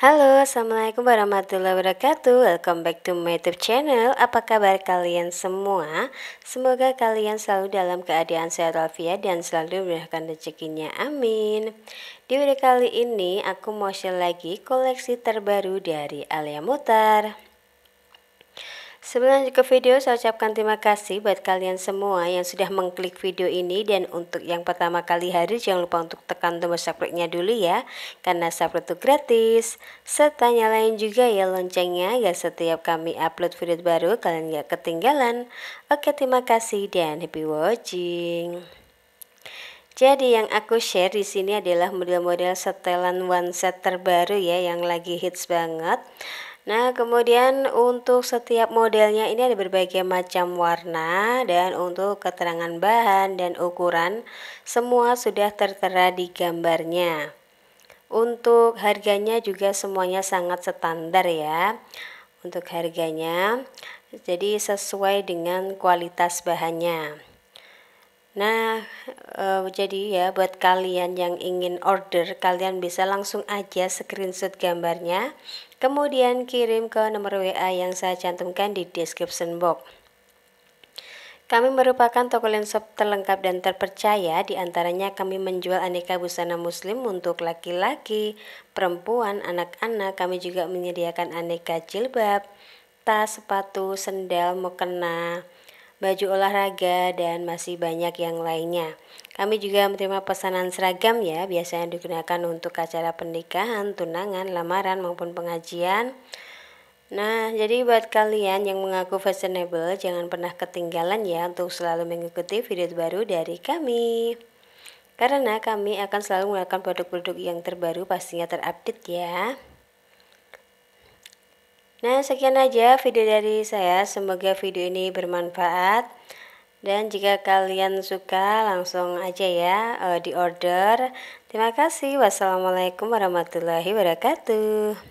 Halo, Assalamualaikum warahmatullahi wabarakatuh Welcome back to my youtube channel Apa kabar kalian semua? Semoga kalian selalu dalam keadaan sehat walafiat Dan selalu diberikan rezekinya, amin Di video kali ini, aku mau share lagi koleksi terbaru dari Alia Mutar Sebelum lanjut ke video, saya ucapkan terima kasih buat kalian semua yang sudah mengklik video ini dan untuk yang pertama kali harus jangan lupa untuk tekan tombol subscribe-nya dulu ya karena subscribe itu gratis serta nyalain juga ya loncengnya ya setiap kami upload video baru kalian gak ketinggalan. Oke terima kasih dan happy watching. Jadi yang aku share di sini adalah model-model setelan one set terbaru ya yang lagi hits banget. Nah, kemudian untuk setiap modelnya ini ada berbagai macam warna dan untuk keterangan bahan dan ukuran semua sudah tertera di gambarnya. Untuk harganya juga semuanya sangat standar ya. Untuk harganya jadi sesuai dengan kualitas bahannya. Nah, uh, jadi ya buat kalian yang ingin order, kalian bisa langsung aja screenshot gambarnya, kemudian kirim ke nomor WA yang saya cantumkan di description box. Kami merupakan toko lenshop terlengkap dan terpercaya, di antaranya kami menjual aneka busana muslim untuk laki-laki, perempuan, anak-anak, kami juga menyediakan aneka jilbab, tas, sepatu, sendal, mukena, baju olahraga, dan masih banyak yang lainnya. Kami juga menerima pesanan seragam ya, biasanya digunakan untuk acara pernikahan, tunangan, lamaran, maupun pengajian. Nah, jadi buat kalian yang mengaku fashionable, jangan pernah ketinggalan ya untuk selalu mengikuti video terbaru dari kami. Karena kami akan selalu menggunakan produk-produk yang terbaru pastinya terupdate ya. Nah, sekian aja video dari saya. Semoga video ini bermanfaat. Dan jika kalian suka, langsung aja ya uh, di order. Terima kasih. Wassalamualaikum warahmatullahi wabarakatuh.